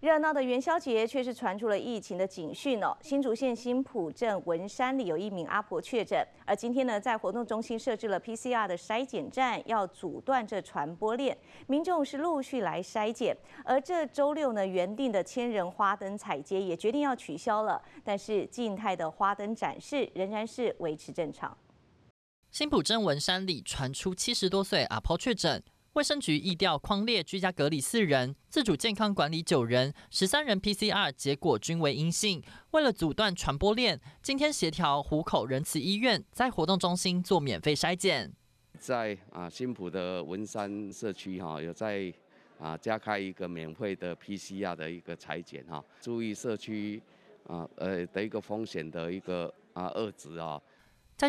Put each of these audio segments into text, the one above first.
热闹的元宵节却是传出了疫情的警讯哦，新竹县新浦镇文山里有一名阿婆确诊。而今天呢，在活动中心设置了 PCR 的筛检站，要阻断这传播链，民众是陆续来筛检。而这周六呢，原定的千人花灯彩街也决定要取消了，但是静态的花灯展示仍然是维持正常。新浦镇文山里传出七十多岁阿婆确诊。卫生局疫调框列居家隔离四人，自主健康管理九人，十三人 PCR 结果均为阴性。为了阻断传播链，今天协调湖口仁慈医院在活动中心做免费筛检。在啊新浦的文山社区哈，有在啊加开一个免费的 PCR 的一个裁剪哈，注意社区啊呃的一个风险的一个啊遏制啊。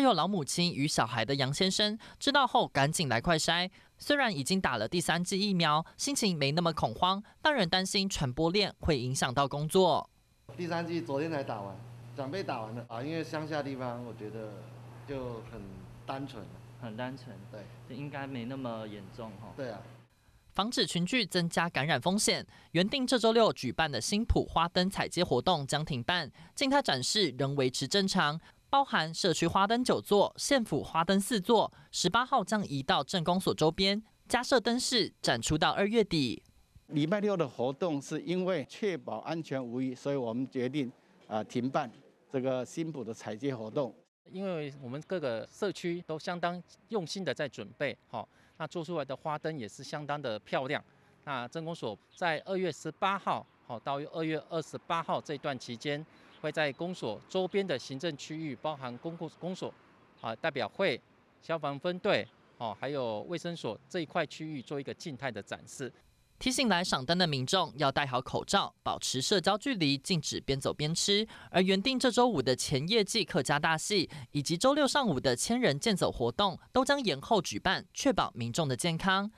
家有老母亲与小孩的杨先生知道后，赶紧来快筛。虽然已经打了第三剂疫苗，心情没那么恐慌，但仍担心传播链会影响到工作。第三剂昨天才打完，长辈打完了啊，因为乡下地方，我觉得就很单纯，很单纯，对，应该没那么严重哈。对啊。防止群聚，增加感染风险，原定这周六举办的新浦花灯彩街活动将停办，静态展示仍维持正常。包含社区花灯九座，县府花灯四座，十八号将移到镇公所周边加设灯饰，展出到二月底。礼拜六的活动是因为确保安全无虞，所以我们决定啊停办这个新埔的采街活动。因为我们各个社区都相当用心的在准备，好，那做出来的花灯也是相当的漂亮。那镇公所在二月十八号，好到二月二十八号这段期间。会在公所周边的行政区域，包含公共公所、啊代表会、消防分队、哦还有卫生所这一块区域做一个静态的展示，提醒来赏灯的民众要戴好口罩，保持社交距离，禁止边走边吃。而原定这周五的前夜祭客家大戏，以及周六上午的千人健走活动，都将延后举办，确保民众的健康。